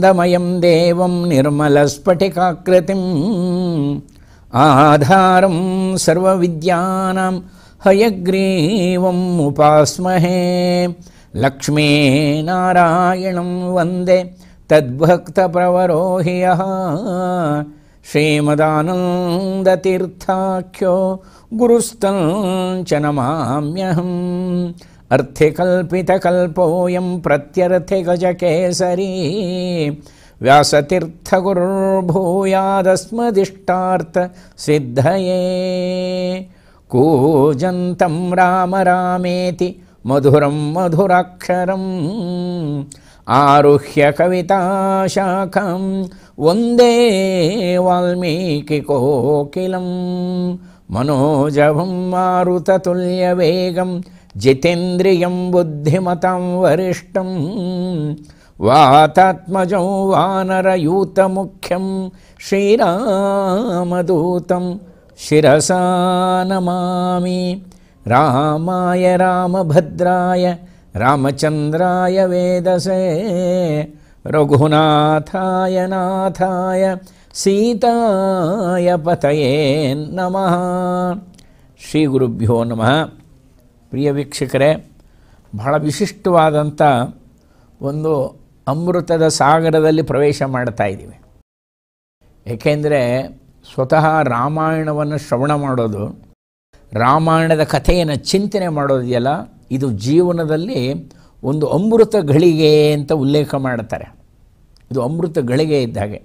आनन्दमयं देवं निर्मलस्फटिकाकृतिम् आधारं सर्वविद्यानां उपास्महे लक्ष्मी नारायणं वन्दे तद्भक्तप्रवरोहियः श्रीमदानन्दतीर्थाख्यो गुरुस्तं च नमाम्यहम् अर्थिकल्पितकल्पोऽयं प्रत्यर्थि गजकेसरी व्यासतीर्थगुरुर्भूयादस्मदिष्टार्थ सिद्धये कूजन्तं राम रामेति मधुरं मधुराक्षरम् आरुह्य कविताशाखं वन्दे वाल्मीकिकोकिलम् मनोजभुम् मारुततुल्यवेगम् जितेन्द्रियं बुद्धिमतं वरिष्ठं वातात्मजौ वानरयूतमुख्यं श्रीरामदूतं शिरसा नमामि रामाय रामभद्राय रामचन्द्राय वेदसे रघुनाथाय नाथाय सीताय पतये नमः श्रीगुरुभ्यो नमः ಪ್ರಿಯ ವೀಕ್ಷಕರೇ ಬಹಳ ವಿಶಿಷ್ಟವಾದಂಥ ಒಂದು ಅಮೃತದ ಸಾಗರದಲ್ಲಿ ಪ್ರವೇಶ ಮಾಡ್ತಾ ಇದ್ದೀವಿ ಏಕೆಂದರೆ ಸ್ವತಃ ರಾಮಾಯಣವನ್ನು ಶ್ರವಣ ಮಾಡೋದು ರಾಮಾಯಣದ ಕಥೆಯನ್ನು ಚಿಂತನೆ ಮಾಡೋದಿಯಲ್ಲ ಇದು ಜೀವನದಲ್ಲಿ ಒಂದು ಅಮೃತ ಗಳಿಗೆ ಅಂತ ಉಲ್ಲೇಖ ಮಾಡ್ತಾರೆ ಇದು ಅಮೃತ ಗಳಿಗೆ ಇದ್ದ ಹಾಗೆ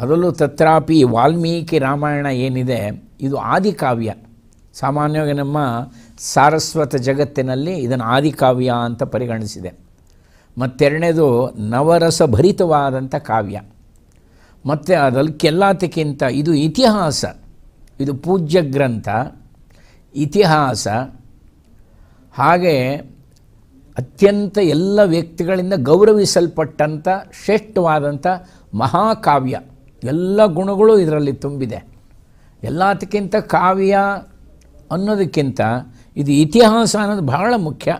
ಅದರಲ್ಲೂ ತತ್ರಾಪಿ ವಾಲ್ಮೀಕಿ ರಾಮಾಯಣ ಏನಿದೆ ಇದು ಆದಿಕಾವ್ಯ ಸಾಮಾನ್ಯವಾಗಿ ನಮ್ಮ ಸಾರಸ್ವತ ಜಗತ್ತಿನಲ್ಲಿ ಇದನ್ನು ಆದಿಕಾವ್ಯ ಅಂತ ಪರಿಗಣಿಸಿದೆ ಮತ್ತೆರಡನೇದು ನವರಸಭರಿತವಾದಂಥ ಕಾವ್ಯ ಮತ್ತು ಅದಕ್ಕೆಲ್ಲದಕ್ಕಿಂತ ಇದು ಇತಿಹಾಸ ಇದು ಪೂಜ್ಯ ಗ್ರಂಥ ಇತಿಹಾಸ ಹಾಗೆ ಅತ್ಯಂತ ಎಲ್ಲ ವ್ಯಕ್ತಿಗಳಿಂದ ಗೌರವಿಸಲ್ಪಟ್ಟಂಥ ಶ್ರೇಷ್ಠವಾದಂಥ ಮಹಾಕಾವ್ಯ ಎಲ್ಲ ಗುಣಗಳು ಇದರಲ್ಲಿ ತುಂಬಿದೆ ಎಲ್ಲದಕ್ಕಿಂತ ಕಾವ್ಯ ಅನ್ನೋದಕ್ಕಿಂತ ಇದು ಇತಿಹಾಸ ಅನ್ನೋದು ಬಹಳ ಮುಖ್ಯ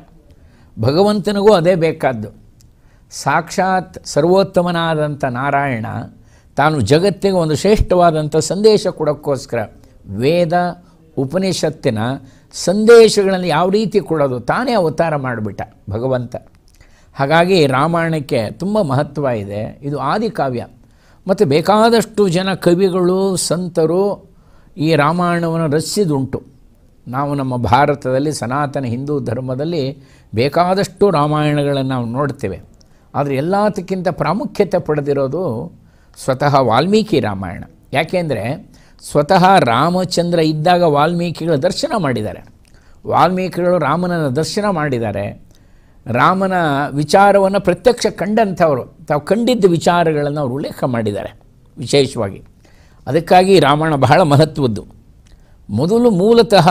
ಭಗವಂತನಿಗೂ ಅದೇ ಬೇಕಾದ್ದು ಸಾಕ್ಷಾತ್ ಸರ್ವೋತ್ತಮನಾದಂಥ ನಾರಾಯಣ ತಾನು ಜಗತ್ತಿಗೆ ಒಂದು ಶ್ರೇಷ್ಠವಾದಂಥ ಸಂದೇಶ ಕೊಡೋಕ್ಕೋಸ್ಕರ ವೇದ ಉಪನಿಷತ್ತಿನ ಸಂದೇಶಗಳನ್ನು ಯಾವ ರೀತಿ ಕೊಡೋದು ತಾನೇ ಅವತಾರ ಮಾಡಿಬಿಟ್ಟ ಭಗವಂತ ಹಾಗಾಗಿ ರಾಮಾಯಣಕ್ಕೆ ತುಂಬ ಮಹತ್ವ ಇದೆ ಇದು ಆದಿಕಾವ್ಯ ಮತ್ತು ಬೇಕಾದಷ್ಟು ಜನ ಕವಿಗಳು ಸಂತರು ಈ ರಾಮಾಯಣವನ್ನು ರಚಿಸಿದುಂಟು ನಾವು ನಮ್ಮ ಭಾರತದಲ್ಲಿ ಸನಾತನ ಹಿಂದೂ ಧರ್ಮದಲ್ಲಿ ಬೇಕಾದಷ್ಟು ರಾಮಾಯಣಗಳನ್ನು ನಾವು ನೋಡ್ತೇವೆ ಆದರೆ ಎಲ್ಲದಕ್ಕಿಂತ ಪ್ರಾಮುಖ್ಯತೆ ಪಡೆದಿರೋದು ಸ್ವತಃ ವಾಲ್ಮೀಕಿ ರಾಮಾಯಣ ಯಾಕೆಂದರೆ ಸ್ವತಃ ರಾಮಚಂದ್ರ ಇದ್ದಾಗ ವಾಲ್ಮೀಕಿಗಳ ದರ್ಶನ ಮಾಡಿದ್ದಾರೆ ವಾಲ್ಮೀಕಿಗಳು ರಾಮನ ದರ್ಶನ ಮಾಡಿದ್ದಾರೆ ರಾಮನ ವಿಚಾರವನ್ನು ಪ್ರತ್ಯಕ್ಷ ಕಂಡಂಥವರು ತಾವು ಕಂಡಿದ್ದ ವಿಚಾರಗಳನ್ನು ಅವರು ಉಲ್ಲೇಖ ಮಾಡಿದ್ದಾರೆ ವಿಶೇಷವಾಗಿ ಅದಕ್ಕಾಗಿ ರಾಮಾಯಣ ಬಹಳ ಮಹತ್ವದ್ದು ಮೊದಲು ಮೂಲತಃ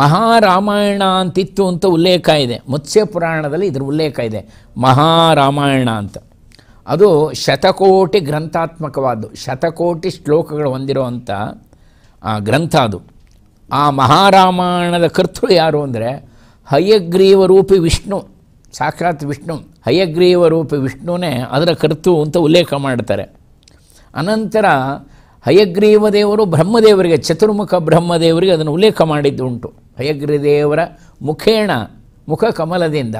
ಮಹಾರಾಮಾಯಣ ಅಂತಿತ್ತು ಅಂತ ಉಲ್ಲೇಖ ಇದೆ ಮತ್ಸ್ಯ ಪುರಾಣದಲ್ಲಿ ಇದರ ಉಲ್ಲೇಖ ಇದೆ ಮಹಾರಾಮಾಯಣ ಅಂತ ಅದು ಶತಕೋಟಿ ಗ್ರಂಥಾತ್ಮಕವಾದ್ದು ಶತಕೋಟಿ ಶ್ಲೋಕಗಳು ಹೊಂದಿರುವಂಥ ಗ್ರಂಥ ಅದು ಆ ಮಹಾರಾಮಾಯಣದ ಕರ್ತೃ ಯಾರು ಅಂದರೆ ಹಯಗ್ರೀವ ರೂಪಿ ವಿಷ್ಣು ಸಾಕ್ಷಾತ್ ವಿಷ್ಣು ಹಯಗ್ರೀವ ರೂಪಿ ವಿಷ್ಣುವೇ ಅದರ ಕರ್ತು ಅಂತ ಉಲ್ಲೇಖ ಮಾಡ್ತಾರೆ ಅನಂತರ ಹಯಗ್ರೀವ ದೇವರು ಬ್ರಹ್ಮದೇವರಿಗೆ ಚತುರ್ಮುಖ ಬ್ರಹ್ಮದೇವರಿಗೆ ಅದನ್ನು ಉಲ್ಲೇಖ ಮಾಡಿದ್ದುಂಟು ದೇವರ ಮುಖೇಣ ಮುಖ ಕಮಲದಿಂದ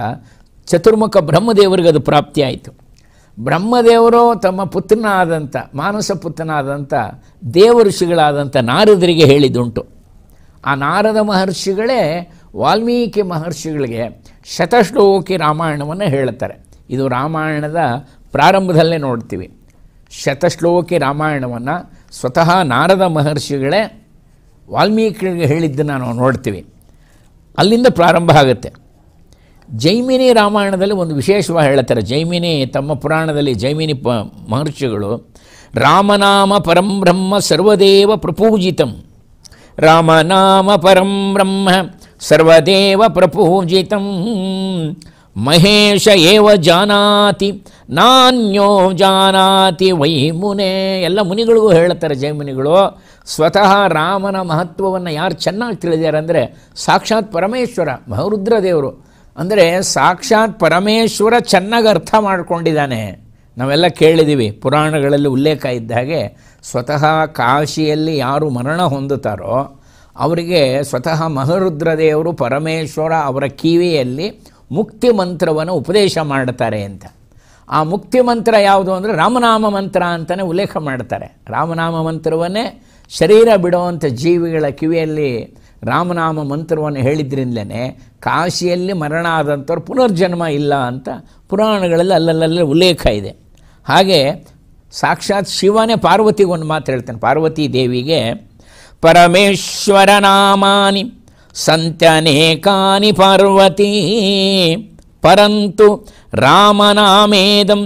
ಚತುರ್ಮುಖ ಬ್ರಹ್ಮದೇವರಿಗೆ ಅದು ಪ್ರಾಪ್ತಿಯಾಯಿತು ಬ್ರಹ್ಮದೇವರು ತಮ್ಮ ಪುತ್ರನಾದಂಥ ಮಾನಸ ಪುತ್ರನಾದಂಥ ಋಷಿಗಳಾದಂಥ ನಾರದರಿಗೆ ಹೇಳಿದ್ದುಂಟು ಆ ನಾರದ ಮಹರ್ಷಿಗಳೇ ವಾಲ್ಮೀಕಿ ಮಹರ್ಷಿಗಳಿಗೆ ಶತಶ್ಲೋಕಿ ರಾಮಾಯಣವನ್ನು ಹೇಳುತ್ತಾರೆ ಇದು ರಾಮಾಯಣದ ಪ್ರಾರಂಭದಲ್ಲೇ ನೋಡ್ತೀವಿ ಶತಶ್ಲೋಕಿ ರಾಮಾಯಣವನ್ನು ಸ್ವತಃ ನಾರದ ಮಹರ್ಷಿಗಳೇ ವಾಲ್ಮೀಕಿಗಳಿಗೆ ಹೇಳಿದ್ದನ್ನು ನಾವು ನೋಡ್ತೀವಿ ಅಲ್ಲಿಂದ ಪ್ರಾರಂಭ ಆಗುತ್ತೆ ಜೈಮಿನಿ ರಾಮಾಯಣದಲ್ಲಿ ಒಂದು ವಿಶೇಷವಾಗಿ ಹೇಳ್ತಾರೆ ಜೈಮಿನಿ ತಮ್ಮ ಪುರಾಣದಲ್ಲಿ ಜೈಮಿನಿ ಪ ಮಹರ್ಷಿಗಳು ರಾಮನಾಮ ಪರಂ ಬ್ರಹ್ಮ ಸರ್ವದೇವ ಪ್ರಪೂಜಿತಂ ರಾಮನಾಮ ಪರಂ ಬ್ರಹ್ಮ ಸರ್ವದೇವ ಪ್ರಪೂಜಿತಂ ಮಹೇಶ ಏವ ಜಾನಾತಿ ನಾನ್ಯೋ ಜಾನಾತಿ ವೈ ಮುನೆ ಎಲ್ಲ ಮುನಿಗಳಿಗೂ ಹೇಳುತ್ತಾರೆ ಜೈಮುನಿಗಳು ಸ್ವತಃ ರಾಮನ ಮಹತ್ವವನ್ನು ಯಾರು ಚೆನ್ನಾಗಿ ತಿಳಿದಾರೆ ಅಂದರೆ ಸಾಕ್ಷಾತ್ ಪರಮೇಶ್ವರ ಮಹರುದ್ರ ದೇವರು ಅಂದರೆ ಸಾಕ್ಷಾತ್ ಪರಮೇಶ್ವರ ಚೆನ್ನಾಗಿ ಅರ್ಥ ಮಾಡಿಕೊಂಡಿದ್ದಾನೆ ನಾವೆಲ್ಲ ಕೇಳಿದ್ದೀವಿ ಪುರಾಣಗಳಲ್ಲಿ ಉಲ್ಲೇಖ ಇದ್ದ ಹಾಗೆ ಸ್ವತಃ ಕಾಶಿಯಲ್ಲಿ ಯಾರು ಮರಣ ಹೊಂದುತ್ತಾರೋ ಅವರಿಗೆ ಸ್ವತಃ ಮಹರುದ್ರದೇವರು ಪರಮೇಶ್ವರ ಅವರ ಕಿವಿಯಲ್ಲಿ ಮುಕ್ತಿ ಮಂತ್ರವನ್ನು ಉಪದೇಶ ಮಾಡ್ತಾರೆ ಅಂತ ಆ ಮುಕ್ತಿ ಮಂತ್ರ ಯಾವುದು ಅಂದರೆ ರಾಮನಾಮ ಮಂತ್ರ ಅಂತಲೇ ಉಲ್ಲೇಖ ಮಾಡ್ತಾರೆ ರಾಮನಾಮ ಮಂತ್ರವನ್ನೇ ಶರೀರ ಬಿಡುವಂಥ ಜೀವಿಗಳ ಕಿವಿಯಲ್ಲಿ ರಾಮನಾಮ ಮಂತ್ರವನ್ನು ಹೇಳಿದ್ರಿಂದಲೇ ಕಾಶಿಯಲ್ಲಿ ಮರಣ ಆದಂಥವ್ರು ಪುನರ್ಜನ್ಮ ಇಲ್ಲ ಅಂತ ಪುರಾಣಗಳಲ್ಲಿ ಅಲ್ಲಲ್ಲಲ್ಲಿ ಉಲ್ಲೇಖ ಇದೆ ಹಾಗೆ ಸಾಕ್ಷಾತ್ ಶಿವನೇ ಪಾರ್ವತಿಗೊಂದು ಮಾತು ಹೇಳ್ತಾನೆ ಪಾರ್ವತಿ ದೇವಿಗೆ ಪರಮೇಶ್ವರ ನಾಮಾನಿ సంత్యనేకాని ಪಾರ್ವತಿ ಪರಂತು ರಾಮನಾಮೇದಂ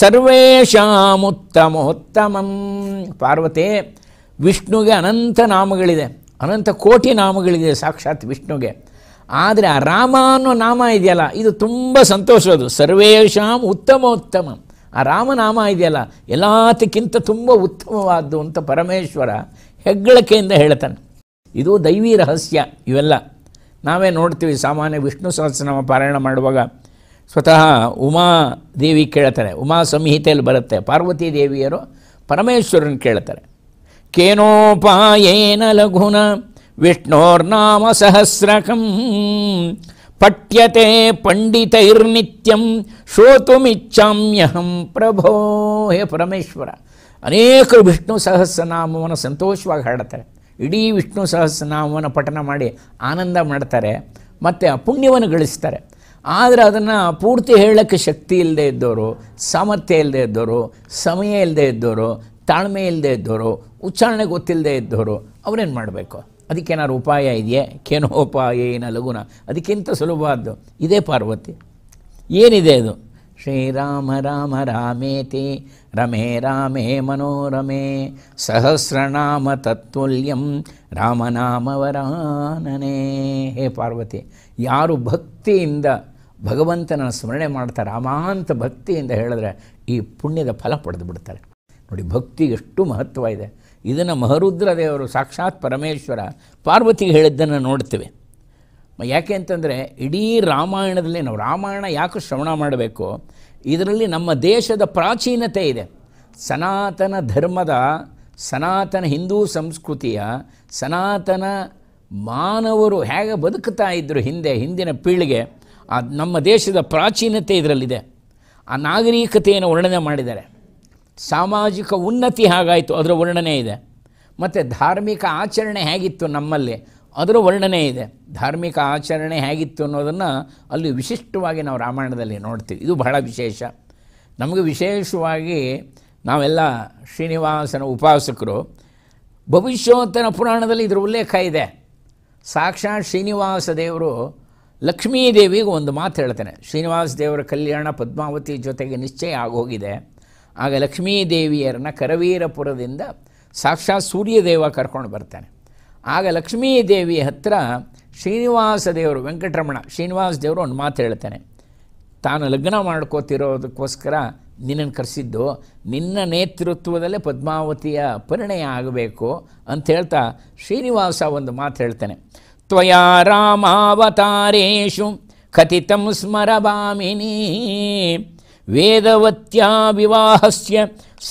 ಸರ್ವೇಶಾಮುತ್ತಮೋತ್ತಮಂ ಪಾರ್ವತೆ ವಿಷ್ಣುಗೆ ಅನಂತ ನಾಮಗಳಿದೆ ಅನಂತ ಕೋಟಿ ನಾಮಗಳಿದೆ ಸಾಕ್ಷಾತ್ ವಿಷ್ಣುಗೆ ಆದರೆ ಆ ರಾಮ ಅನ್ನೋ ನಾಮ ಇದೆಯಲ್ಲ ಇದು ತುಂಬ ಸಂತೋಷದು ಉತ್ತಮ ಉತ್ತಮೋತ್ತಮ ಆ ರಾಮನಾಮ ಇದೆಯಲ್ಲ ಎಲ್ಲಾತಕ್ಕಿಂತ ತುಂಬ ಉತ್ತಮವಾದ್ದು ಅಂತ ಪರಮೇಶ್ವರ ಹೆಗ್ಗಳಕೆಯಿಂದ ಹೇಳ್ತಾನೆ ಇದು ದೈವಿ ರಹಸ್ಯ ಇವೆಲ್ಲ ನಾವೇ ನೋಡ್ತೀವಿ ಸಾಮಾನ್ಯ ವಿಷ್ಣು ಸಹಸ್ರನಾಮ ಪಾರಾಯಣ ಮಾಡುವಾಗ ಸ್ವತಃ ಉಮಾ ದೇವಿ ಕೇಳ್ತಾರೆ ಉಮಾ ಸಂಹಿತೆಯಲ್ಲಿ ಬರುತ್ತೆ ಪಾರ್ವತಿ ದೇವಿಯರು ಪರಮೇಶ್ವರನ ಕೇಳ್ತಾರೆ ಕೇನೋಪಾಯೇನ ಲಘುನ ವಿಷ್ಣೋರ್ನಾಮ ಸಹಸ್ರಕಂ ಪಠ್ಯತೆ ಪಂಡಿತೈರ್ನಿತ್ಯಂ ಶ್ರೋತುಮಿಚ್ಛಾಮ್ಯಹಂ ಪ್ರಭೋ ಹೇ ಪರಮೇಶ್ವರ ಅನೇಕರು ವಿಷ್ಣು ಸಹಸ್ರನಾಮವನ್ನು ಸಂತೋಷವಾಗಿ ಹಾಡುತ್ತಾರೆ ಇಡೀ ವಿಷ್ಣು ಸಹಸ್ರನಾಮವನ್ನು ಪಠನ ಮಾಡಿ ಆನಂದ ಮಾಡ್ತಾರೆ ಮತ್ತು ಆ ಪುಣ್ಯವನ್ನು ಗಳಿಸ್ತಾರೆ ಆದರೆ ಅದನ್ನು ಪೂರ್ತಿ ಹೇಳೋಕ್ಕೆ ಶಕ್ತಿ ಇಲ್ಲದೆ ಇದ್ದವರು ಸಾಮರ್ಥ್ಯ ಇಲ್ಲದೆ ಇದ್ದವರು ಸಮಯ ಇಲ್ಲದೆ ಇದ್ದವರು ತಾಳ್ಮೆ ಇಲ್ಲದೆ ಇದ್ದವರು ಉಚ್ಚಾರಣೆ ಗೊತ್ತಿಲ್ಲದೆ ಇದ್ದವರು ಅವರೇನು ಮಾಡಬೇಕು ಅದಕ್ಕೇನಾದ್ರು ಉಪಾಯ ಇದೆಯೇ ಕೇನೋ ಉಪಾಯ ಏನ ಲಘುನ ಅದಕ್ಕಿಂತ ಸುಲಭವಾದ್ದು ಇದೇ ಪಾರ್ವತಿ ಏನಿದೆ ಅದು ಶ್ರೀರಾಮ ರಾಮ ರಾಮೇತಿ ರಮೇ ರಾಮೇ ಮನೋರಮೇ ಸಹಸ್ರನಾಮ ತತ್ವಲ್ಯಂ ರಾಮನಾಮವರಾನನೇ ಹೇ ಪಾರ್ವತಿ ಯಾರು ಭಕ್ತಿಯಿಂದ ಭಗವಂತನ ಸ್ಮರಣೆ ಮಾಡ್ತಾರೆ ರಾಮಾಂತ ಭಕ್ತಿಯಿಂದ ಹೇಳಿದ್ರೆ ಈ ಪುಣ್ಯದ ಫಲ ಪಡೆದು ಬಿಡ್ತಾರೆ ನೋಡಿ ಭಕ್ತಿ ಎಷ್ಟು ಮಹತ್ವ ಇದೆ ಇದನ್ನು ಮಹರುದ್ರ ದೇವರು ಸಾಕ್ಷಾತ್ ಪರಮೇಶ್ವರ ಪಾರ್ವತಿಗೆ ಹೇಳಿದ್ದನ್ನು ನೋಡ್ತೇವೆ ಯಾಕೆ ಅಂತಂದರೆ ಇಡೀ ರಾಮಾಯಣದಲ್ಲಿ ನಾವು ರಾಮಾಯಣ ಯಾಕೆ ಶ್ರವಣ ಮಾಡಬೇಕು ಇದರಲ್ಲಿ ನಮ್ಮ ದೇಶದ ಪ್ರಾಚೀನತೆ ಇದೆ ಸನಾತನ ಧರ್ಮದ ಸನಾತನ ಹಿಂದೂ ಸಂಸ್ಕೃತಿಯ ಸನಾತನ ಮಾನವರು ಹೇಗೆ ಬದುಕ್ತಾ ಇದ್ದರು ಹಿಂದೆ ಹಿಂದಿನ ಪೀಳಿಗೆ ಅದು ನಮ್ಮ ದೇಶದ ಪ್ರಾಚೀನತೆ ಇದರಲ್ಲಿದೆ ಆ ನಾಗರಿಕತೆಯನ್ನು ವರ್ಣನೆ ಮಾಡಿದ್ದಾರೆ ಸಾಮಾಜಿಕ ಉನ್ನತಿ ಹಾಗಾಯಿತು ಅದರ ವರ್ಣನೆ ಇದೆ ಮತ್ತು ಧಾರ್ಮಿಕ ಆಚರಣೆ ಹೇಗಿತ್ತು ನಮ್ಮಲ್ಲಿ ಅದರ ವರ್ಣನೆ ಇದೆ ಧಾರ್ಮಿಕ ಆಚರಣೆ ಹೇಗಿತ್ತು ಅನ್ನೋದನ್ನು ಅಲ್ಲಿ ವಿಶಿಷ್ಟವಾಗಿ ನಾವು ರಾಮಾಯಣದಲ್ಲಿ ನೋಡ್ತೀವಿ ಇದು ಬಹಳ ವಿಶೇಷ ನಮಗೆ ವಿಶೇಷವಾಗಿ ನಾವೆಲ್ಲ ಶ್ರೀನಿವಾಸನ ಉಪಾಸಕರು ಭವಿಷ್ಯೋತ್ತನ ಪುರಾಣದಲ್ಲಿ ಇದರ ಉಲ್ಲೇಖ ಇದೆ ಸಾಕ್ಷಾತ್ ಶ್ರೀನಿವಾಸ ದೇವರು ಲಕ್ಷ್ಮೀದೇವಿಗೆ ಒಂದು ಮಾತು ಹೇಳ್ತಾನೆ ಶ್ರೀನಿವಾಸ ದೇವರ ಕಲ್ಯಾಣ ಪದ್ಮಾವತಿ ಜೊತೆಗೆ ನಿಶ್ಚಯ ಆಗೋಗಿದೆ ಆಗ ಲಕ್ಷ್ಮೀದೇವಿಯರನ್ನ ಕರವೀರಪುರದಿಂದ ಸಾಕ್ಷಾತ್ ಸೂರ್ಯದೇವ ಕರ್ಕೊಂಡು ಬರ್ತಾನೆ ಆಗ ಲಕ್ಷ್ಮೀ ಹತ್ರ ಹತ್ತಿರ ಶ್ರೀನಿವಾಸ ದೇವರು ವೆಂಕಟರಮಣ ಶ್ರೀನಿವಾಸ ದೇವರು ಒಂದು ಮಾತು ಹೇಳ್ತಾನೆ ತಾನು ಲಗ್ನ ಮಾಡ್ಕೋತಿರೋದಕ್ಕೋಸ್ಕರ ನಿನ್ನನ್ನು ಕರೆಸಿದ್ದು ನಿನ್ನ ನೇತೃತ್ವದಲ್ಲೇ ಪದ್ಮಾವತಿಯ ಪರಿಣಯ ಆಗಬೇಕು ಅಂತ ಹೇಳ್ತಾ ಶ್ರೀನಿವಾಸ ಒಂದು ಮಾತು ಹೇಳ್ತಾನೆ ತ್ವಯಾ ರಾಮಾವತಾರೇಶು ಕಥಿತಂ ಸ್ಮರಭಾಮಿನಿ ವೇದವತ್ಯಾ ವಿವಾಹಸ್ಯ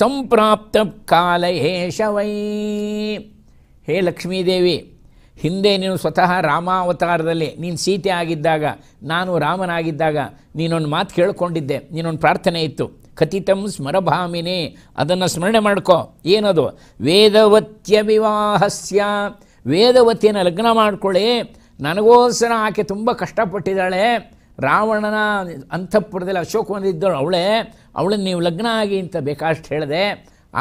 ಸಂಪ್ರಾಪ್ತ ಕಾಲಹೇಶವೈ ಹೇ ಲಕ್ಷ್ಮೀದೇವಿ ಹಿಂದೆ ನೀನು ಸ್ವತಃ ರಾಮಾವತಾರದಲ್ಲಿ ನೀನು ಸೀತೆ ಆಗಿದ್ದಾಗ ನಾನು ರಾಮನಾಗಿದ್ದಾಗ ನೀನೊಂದು ಮಾತು ಕೇಳಿಕೊಂಡಿದ್ದೆ ನೀನೊಂದು ಪ್ರಾರ್ಥನೆ ಇತ್ತು ಕಥಿತಂ ಸ್ಮರಭಾಮಿನಿ ಅದನ್ನು ಸ್ಮರಣೆ ಮಾಡ್ಕೋ ಏನದು ವೇದವತ್ಯ ವಿವಾಹಸ್ಯ ವೇದವತಿಯನ್ನು ಲಗ್ನ ಮಾಡ್ಕೊಳ್ಳಿ ನನಗೋಸ್ಕರ ಆಕೆ ತುಂಬ ಕಷ್ಟಪಟ್ಟಿದ್ದಾಳೆ ರಾವಣನ ಅಂತಃಪುರದಲ್ಲಿ ಅಶೋಕ ಇದ್ದಳು ಅವಳೇ ಅವಳನ್ನು ನೀವು ಲಗ್ನ ಆಗಿ ಅಂತ ಬೇಕಾಷ್ಟು ಹೇಳಿದೆ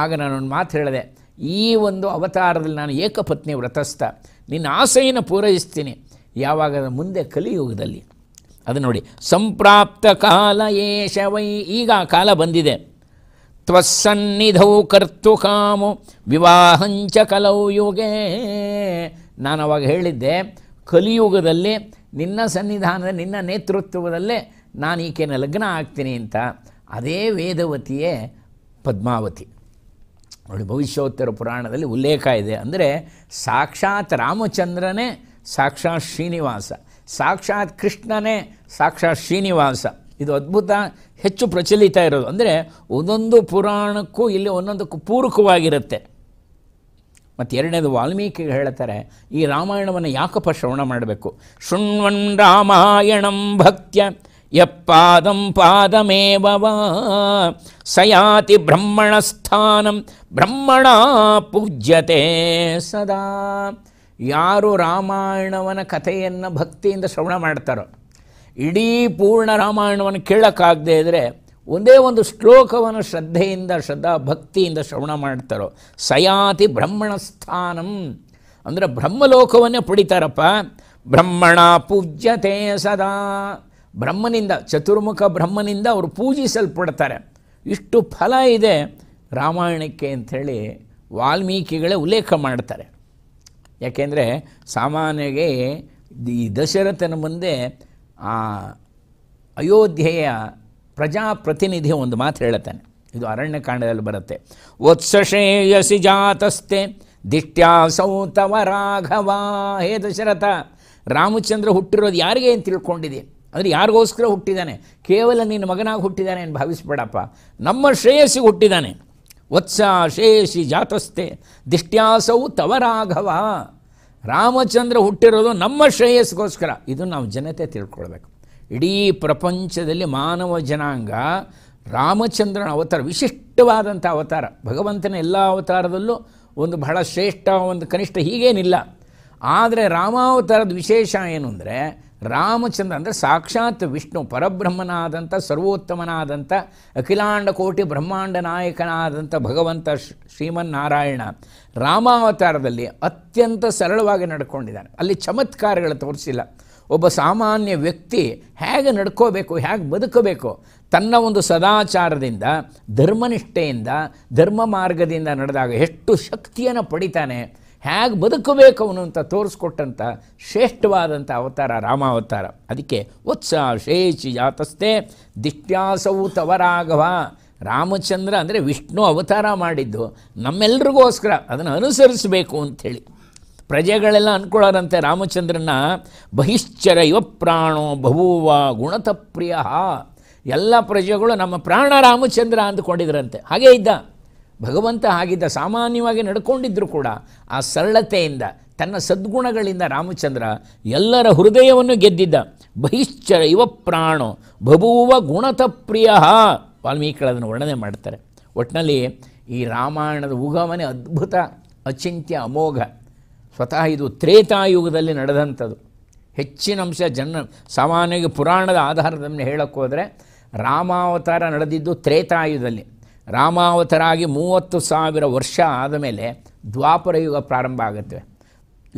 ಆಗ ನಾನೊಂದು ಮಾತು ಹೇಳಿದೆ ಈ ಒಂದು ಅವತಾರದಲ್ಲಿ ನಾನು ಏಕಪತ್ನಿ ವ್ರತಸ್ಥ ನಿನ್ನ ಆಸೆಯನ್ನು ಪೂರೈಸ್ತೀನಿ ಯಾವಾಗ ಮುಂದೆ ಕಲಿಯುಗದಲ್ಲಿ ಅದು ನೋಡಿ ಸಂಪ್ರಾಪ್ತ ಕಾಲ ಏಷ ವೈ ಈಗ ಕಾಲ ಬಂದಿದೆ ತ್ವಸನ್ನಿಧೌ ಕರ್ತು ಕಾಮು ವಿವಾಹಂಚ ಕಲೌ ಯುಗೇ ನಾನು ಅವಾಗ ಹೇಳಿದ್ದೆ ಕಲಿಯುಗದಲ್ಲಿ ನಿನ್ನ ಸನ್ನಿಧಾನದ ನಿನ್ನ ನೇತೃತ್ವದಲ್ಲೇ ನಾನು ಈಕೆನ ಲಗ್ನ ಆಗ್ತೀನಿ ಅಂತ ಅದೇ ವೇದವತಿಯೇ ಪದ್ಮಾವತಿ ನೋಡಿ ಭವಿಷ್ಯೋತ್ತರ ಪುರಾಣದಲ್ಲಿ ಉಲ್ಲೇಖ ಇದೆ ಅಂದರೆ ಸಾಕ್ಷಾತ್ ರಾಮಚಂದ್ರನೇ ಸಾಕ್ಷಾತ್ ಶ್ರೀನಿವಾಸ ಸಾಕ್ಷಾತ್ ಕೃಷ್ಣನೇ ಸಾಕ್ಷಾತ್ ಶ್ರೀನಿವಾಸ ಇದು ಅದ್ಭುತ ಹೆಚ್ಚು ಪ್ರಚಲಿತ ಇರೋದು ಅಂದರೆ ಒಂದೊಂದು ಪುರಾಣಕ್ಕೂ ಇಲ್ಲಿ ಒಂದೊಂದಕ್ಕೂ ಪೂರಕವಾಗಿರುತ್ತೆ ಮತ್ತು ಎರಡನೇದು ವಾಲ್ಮೀಕಿ ಹೇಳ್ತಾರೆ ಈ ರಾಮಾಯಣವನ್ನು ಯಾಕಪ್ಪ ಶ್ರವಣ ಮಾಡಬೇಕು ಶೃಣ್ವನ್ ರಾಮಾಯಣಂ ಭಕ್ತ್ಯ ಯಪ್ಪಾದಂ ಪಾದಮೇವ ಸಯಾತಿ ಬ್ರಹ್ಮಣಸ್ಥಾನಂ ಬ್ರಹ್ಮಣ ಪೂಜ್ಯತೆ ಸದಾ ಯಾರು ರಾಮಾಯಣವನ ಕಥೆಯನ್ನು ಭಕ್ತಿಯಿಂದ ಶ್ರವಣ ಮಾಡ್ತಾರೋ ಇಡೀ ಪೂರ್ಣ ರಾಮಾಯಣವನ್ನು ಕೇಳೋಕ್ಕಾಗದೆ ಇದ್ದರೆ ಒಂದೇ ಒಂದು ಶ್ಲೋಕವನ್ನು ಶ್ರದ್ಧೆಯಿಂದ ಶ್ರದ್ಧಾ ಭಕ್ತಿಯಿಂದ ಶ್ರವಣ ಮಾಡ್ತಾರೋ ಸಯಾತಿ ಬ್ರಹ್ಮಣ ಸ್ಥಾನಂ ಅಂದರೆ ಬ್ರಹ್ಮಲೋಕವನ್ನೇ ಪಡಿತಾರಪ್ಪ ಬ್ರಹ್ಮಣ ಪೂಜ್ಯತೆ ಸದಾ ಬ್ರಹ್ಮನಿಂದ ಚತುರ್ಮುಖ ಬ್ರಹ್ಮನಿಂದ ಅವರು ಪೂಜಿಸಲ್ಪಡ್ತಾರೆ ಇಷ್ಟು ಫಲ ಇದೆ ರಾಮಾಯಣಕ್ಕೆ ಅಂಥೇಳಿ ವಾಲ್ಮೀಕಿಗಳೇ ಉಲ್ಲೇಖ ಮಾಡ್ತಾರೆ ಯಾಕೆಂದರೆ ಸಾಮಾನ್ಯಗೆ ಈ ದಶರಥನ ಮುಂದೆ ಆ ಅಯೋಧ್ಯೆಯ ಪ್ರಜಾಪ್ರತಿನಿಧಿ ಒಂದು ಮಾತು ಹೇಳುತ್ತಾನೆ ಇದು ಅರಣ್ಯಕಾಂಡದಲ್ಲಿ ಬರುತ್ತೆ ವತ್ಸಶೇಯಸಿ ಜಾತಸ್ತೆ ದಿಟ್ಯಾಸೌ ತವ ರಾಘವ ಹೇ ದಶರಥ ರಾಮಚಂದ್ರ ಹುಟ್ಟಿರೋದು ಯಾರಿಗೆ ಅಂತ ತಿಳ್ಕೊಂಡಿದೆ ಅಂದರೆ ಯಾರಿಗೋಸ್ಕರ ಹುಟ್ಟಿದ್ದಾನೆ ಕೇವಲ ನಿನ್ನ ಮಗನಾಗಿ ಹುಟ್ಟಿದ್ದಾನೆ ಅಂತ ಭಾವಿಸ್ಬೇಡಪ್ಪ ನಮ್ಮ ಶ್ರೇಯಸ್ಸಿಗೆ ಹುಟ್ಟಿದ್ದಾನೆ ವತ್ಸ ಶ್ರೇಯಸಿ ಜಾತಸ್ಥೆ ದಿಷ್ಟ್ಯಾಸವು ತವರಾಘವ ರಾಮಚಂದ್ರ ಹುಟ್ಟಿರೋದು ನಮ್ಮ ಶ್ರೇಯಸ್ಗೋಸ್ಕರ ಇದು ನಾವು ಜನತೆ ತಿಳ್ಕೊಳ್ಬೇಕು ಇಡೀ ಪ್ರಪಂಚದಲ್ಲಿ ಮಾನವ ಜನಾಂಗ ರಾಮಚಂದ್ರನ ಅವತಾರ ವಿಶಿಷ್ಟವಾದಂಥ ಅವತಾರ ಭಗವಂತನ ಎಲ್ಲ ಅವತಾರದಲ್ಲೂ ಒಂದು ಬಹಳ ಶ್ರೇಷ್ಠ ಒಂದು ಕನಿಷ್ಠ ಹೀಗೇನಿಲ್ಲ ಆದರೆ ರಾಮಾವತಾರದ ವಿಶೇಷ ಏನು ಅಂದರೆ ರಾಮಚಂದ್ರ ಅಂದರೆ ಸಾಕ್ಷಾತ್ ವಿಷ್ಣು ಪರಬ್ರಹ್ಮನಾದಂಥ ಸರ್ವೋತ್ತಮನಾದಂಥ ಅಖಿಲಾಂಡ ಕೋಟಿ ಬ್ರಹ್ಮಾಂಡ ನಾಯಕನಾದಂಥ ಭಗವಂತ ಶ್ರೀಮನ್ನಾರಾಯಣ ರಾಮಾವತಾರದಲ್ಲಿ ಅತ್ಯಂತ ಸರಳವಾಗಿ ನಡ್ಕೊಂಡಿದ್ದಾನೆ ಅಲ್ಲಿ ಚಮತ್ಕಾರಗಳು ತೋರಿಸಿಲ್ಲ ಒಬ್ಬ ಸಾಮಾನ್ಯ ವ್ಯಕ್ತಿ ಹೇಗೆ ನಡ್ಕೋಬೇಕು ಹೇಗೆ ಬದುಕಬೇಕು ತನ್ನ ಒಂದು ಸದಾಚಾರದಿಂದ ಧರ್ಮನಿಷ್ಠೆಯಿಂದ ಧರ್ಮ ಮಾರ್ಗದಿಂದ ನಡೆದಾಗ ಎಷ್ಟು ಶಕ್ತಿಯನ್ನು ಪಡಿತಾನೆ ಹೇಗೆ ಬದುಕಬೇಕು ಅವನು ಅಂತ ತೋರಿಸ್ಕೊಟ್ಟಂಥ ಶ್ರೇಷ್ಠವಾದಂಥ ಅವತಾರ ರಾಮ ಅವತಾರ ಅದಕ್ಕೆ ಉತ್ಸಾಹ ಶೇಷಿ ಜಾತಸ್ಥೆ ದಿಷ್ಟ್ಯಾಸವು ತವರಾಘವ ರಾಮಚಂದ್ರ ಅಂದರೆ ವಿಷ್ಣು ಅವತಾರ ಮಾಡಿದ್ದು ನಮ್ಮೆಲ್ರಿಗೋಸ್ಕರ ಅದನ್ನು ಅನುಸರಿಸಬೇಕು ಅಂಥೇಳಿ ಪ್ರಜೆಗಳೆಲ್ಲ ಅಂದ್ಕೊಳ್ಳೋರಂತೆ ರಾಮಚಂದ್ರನ ಬಹಿಶ್ಚರ ಯುವ ಪ್ರಾಣೋ ಬಹುವ ಗುಣತಪ್ರಿಯ ಎಲ್ಲ ಪ್ರಜೆಗಳು ನಮ್ಮ ಪ್ರಾಣ ರಾಮಚಂದ್ರ ಅಂದ್ಕೊಂಡಿದ್ರಂತೆ ಹಾಗೇ ಇದ್ದ ಭಗವಂತ ಆಗಿದ್ದ ಸಾಮಾನ್ಯವಾಗಿ ನಡ್ಕೊಂಡಿದ್ದರೂ ಕೂಡ ಆ ಸರಳತೆಯಿಂದ ತನ್ನ ಸದ್ಗುಣಗಳಿಂದ ರಾಮಚಂದ್ರ ಎಲ್ಲರ ಹೃದಯವನ್ನು ಗೆದ್ದಿದ್ದ ಬಹಿಶ್ಚರ ಇವ ಪ್ರಾಣೋ ಬಭುವ ಗುಣತಪ್ರಿಯ ವಾಲ್ಮೀಕಿ ಅದನ್ನು ವರ್ಣನೆ ಮಾಡ್ತಾರೆ ಒಟ್ಟಿನಲ್ಲಿ ಈ ರಾಮಾಯಣದ ಉಗಮನೆ ಅದ್ಭುತ ಅಚಿಂತ್ಯ ಅಮೋಘ ಸ್ವತಃ ಇದು ತ್ರೇತಾಯುಗದಲ್ಲಿ ನಡೆದಂಥದ್ದು ಹೆಚ್ಚಿನ ಅಂಶ ಜನ ಸಾಮಾನ್ಯವಾಗಿ ಪುರಾಣದ ಆಧಾರದ ಮೇಲೆ ಹೇಳೋಕ್ಕೋದ್ರೆ ರಾಮಾವತಾರ ನಡೆದಿದ್ದು ತ್ರೇತಾಯುಗದಲ್ಲಿ ರಾಮಾವತರಾಗಿ ಮೂವತ್ತು ಸಾವಿರ ವರ್ಷ ಆದ ಮೇಲೆ ದ್ವಾಪರ ಯುಗ ಪ್ರಾರಂಭ ಆಗುತ್ತೆ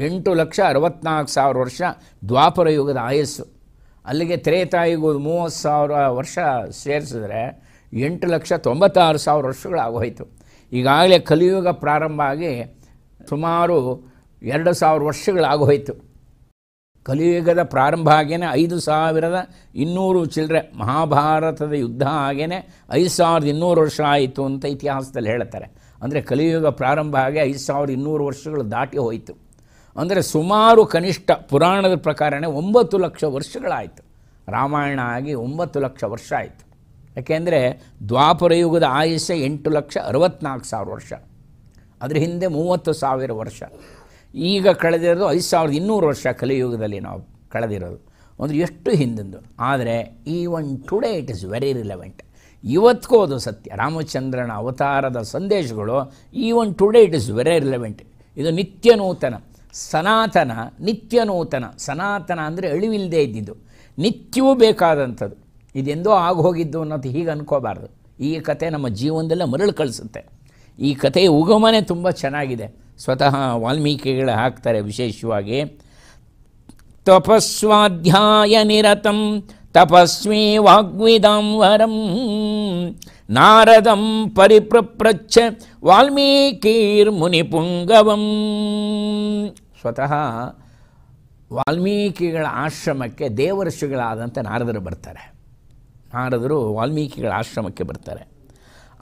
ಎಂಟು ಲಕ್ಷ ಅರವತ್ನಾಲ್ಕು ಸಾವಿರ ವರ್ಷ ದ್ವಾಪರ ಯುಗದ ಆಯಸ್ಸು ಅಲ್ಲಿಗೆ ತ್ರೇತಾಯಿಗೂ ಮೂವತ್ತು ಸಾವಿರ ವರ್ಷ ಸೇರಿಸಿದ್ರೆ ಎಂಟು ಲಕ್ಷ ತೊಂಬತ್ತಾರು ಸಾವಿರ ವರ್ಷಗಳಾಗೋಯಿತು ಈಗಾಗಲೇ ಕಲಿಯುಗ ಪ್ರಾರಂಭ ಆಗಿ ಸುಮಾರು ಎರಡು ಸಾವಿರ ವರ್ಷಗಳಾಗೋಯಿತು ಕಲಿಯುಗದ ಪ್ರಾರಂಭ ಹಾಗೇನೆ ಐದು ಸಾವಿರದ ಇನ್ನೂರು ಚಿಲ್ಲರೆ ಮಹಾಭಾರತದ ಯುದ್ಧ ಹಾಗೇನೆ ಐದು ಸಾವಿರದ ಇನ್ನೂರು ವರ್ಷ ಆಯಿತು ಅಂತ ಇತಿಹಾಸದಲ್ಲಿ ಹೇಳ್ತಾರೆ ಅಂದರೆ ಕಲಿಯುಗ ಪ್ರಾರಂಭ ಹಾಗೆ ಐದು ಸಾವಿರದ ಇನ್ನೂರು ವರ್ಷಗಳು ದಾಟಿ ಹೋಯಿತು ಅಂದರೆ ಸುಮಾರು ಕನಿಷ್ಠ ಪುರಾಣದ ಪ್ರಕಾರನೇ ಒಂಬತ್ತು ಲಕ್ಷ ವರ್ಷಗಳಾಯಿತು ರಾಮಾಯಣ ಆಗಿ ಒಂಬತ್ತು ಲಕ್ಷ ವರ್ಷ ಆಯಿತು ಯಾಕೆಂದರೆ ದ್ವಾಪರ ಯುಗದ ಆಯುಷ್ಯ ಎಂಟು ಲಕ್ಷ ಅರವತ್ತ್ನಾಲ್ಕು ಸಾವಿರ ವರ್ಷ ಅದರ ಹಿಂದೆ ಮೂವತ್ತು ಸಾವಿರ ವರ್ಷ ಈಗ ಕಳೆದಿರೋದು ಐದು ಸಾವಿರದ ಇನ್ನೂರು ವರ್ಷ ಕಲಿಯುಗದಲ್ಲಿ ನಾವು ಕಳೆದಿರೋದು ಅಂದರೆ ಎಷ್ಟು ಹಿಂದಿಂದು ಆದರೆ even today it is very relevant ಇವತ್ತಿಗೂ ಅದು ಸತ್ಯ ರಾಮಚಂದ್ರನ ಅವತಾರದ ಸಂದೇಶಗಳು even today it is very relevant ಇದು ನಿತ್ಯ ನೂತನ ಸನಾತನ ನಿತ್ಯ ನೂತನ ಸನಾತನ ಅಂದರೆ ಅಳಿವಿಲ್ಲದೆ ಇದ್ದಿದ್ದು ನಿತ್ಯವೂ ಬೇಕಾದಂಥದ್ದು ಇದೆಂದೋ ಆಗೋಗಿದ್ದು ಅನ್ನೋದು ಹೀಗೆ ಅನ್ಕೋಬಾರ್ದು ಈ ಕತೆ ನಮ್ಮ ಜೀವನದಲ್ಲೇ ಮರಳು ಕಳಿಸುತ್ತೆ ಈ ಕಥೆಯ ಉಗಮನೆ ತುಂಬ ಚೆನ್ನಾಗಿದೆ ಸ್ವತಃ ವಾಲ್ಮೀಕಿಗಳು ಹಾಕ್ತಾರೆ ವಿಶೇಷವಾಗಿ ತಪಸ್ವಾಧ್ಯಾಯ ನಿರತಂ ತಪಸ್ವಿ ವಾಗ್ವಿದಾಂವರಂ ನಾರದಂ ಪರಿಪ್ರಪ್ರಚ್ಛ ವಾಲ್ಮೀಕಿರ್ ಮುನಿಪುಂಗವಂ ಸ್ವತಃ ವಾಲ್ಮೀಕಿಗಳ ಆಶ್ರಮಕ್ಕೆ ದೇವರ್ಷಿಗಳಾದಂಥ ನಾರದರು ಬರ್ತಾರೆ ನಾರದರು ವಾಲ್ಮೀಕಿಗಳ ಆಶ್ರಮಕ್ಕೆ ಬರ್ತಾರೆ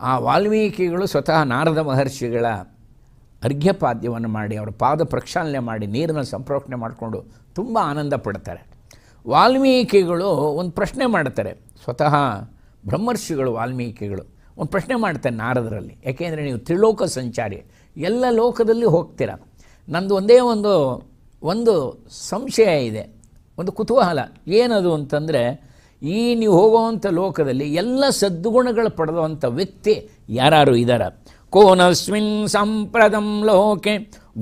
ಆ ವಾಲ್ಮೀಕಿಗಳು ಸ್ವತಃ ನಾರದ ಮಹರ್ಷಿಗಳ ಅರ್ಘ್ಯಪಾದ್ಯವನ್ನು ಮಾಡಿ ಅವರ ಪಾದ ಪ್ರಕ್ಷಾಲನೆ ಮಾಡಿ ನೀರನ್ನು ಸಂಪ್ರೋಕ್ಷಣೆ ಮಾಡಿಕೊಂಡು ತುಂಬ ಆನಂದ ಪಡ್ತಾರೆ ವಾಲ್ಮೀಕಿಗಳು ಒಂದು ಪ್ರಶ್ನೆ ಮಾಡ್ತಾರೆ ಸ್ವತಃ ಬ್ರಹ್ಮರ್ಷಿಗಳು ವಾಲ್ಮೀಕಿಗಳು ಒಂದು ಪ್ರಶ್ನೆ ಮಾಡ್ತಾರೆ ನಾರದರಲ್ಲಿ ಯಾಕೆಂದರೆ ನೀವು ತ್ರಿಲೋಕ ಸಂಚಾರಿ ಎಲ್ಲ ಲೋಕದಲ್ಲಿ ಹೋಗ್ತೀರ ನಂದು ಒಂದೇ ಒಂದು ಒಂದು ಸಂಶಯ ಇದೆ ಒಂದು ಕುತೂಹಲ ಏನದು ಅಂತಂದರೆ ಈ ನೀವು ಹೋಗುವಂಥ ಲೋಕದಲ್ಲಿ ಎಲ್ಲ ಸದ್ಗುಣಗಳು ಪಡೆದಂಥ ವ್ಯಕ್ತಿ ಯಾರು ಇದ್ದಾರ ಕೋನಸ್ಮಿನ್ ಸಂಪ್ರದಂ ಲೋಕೆ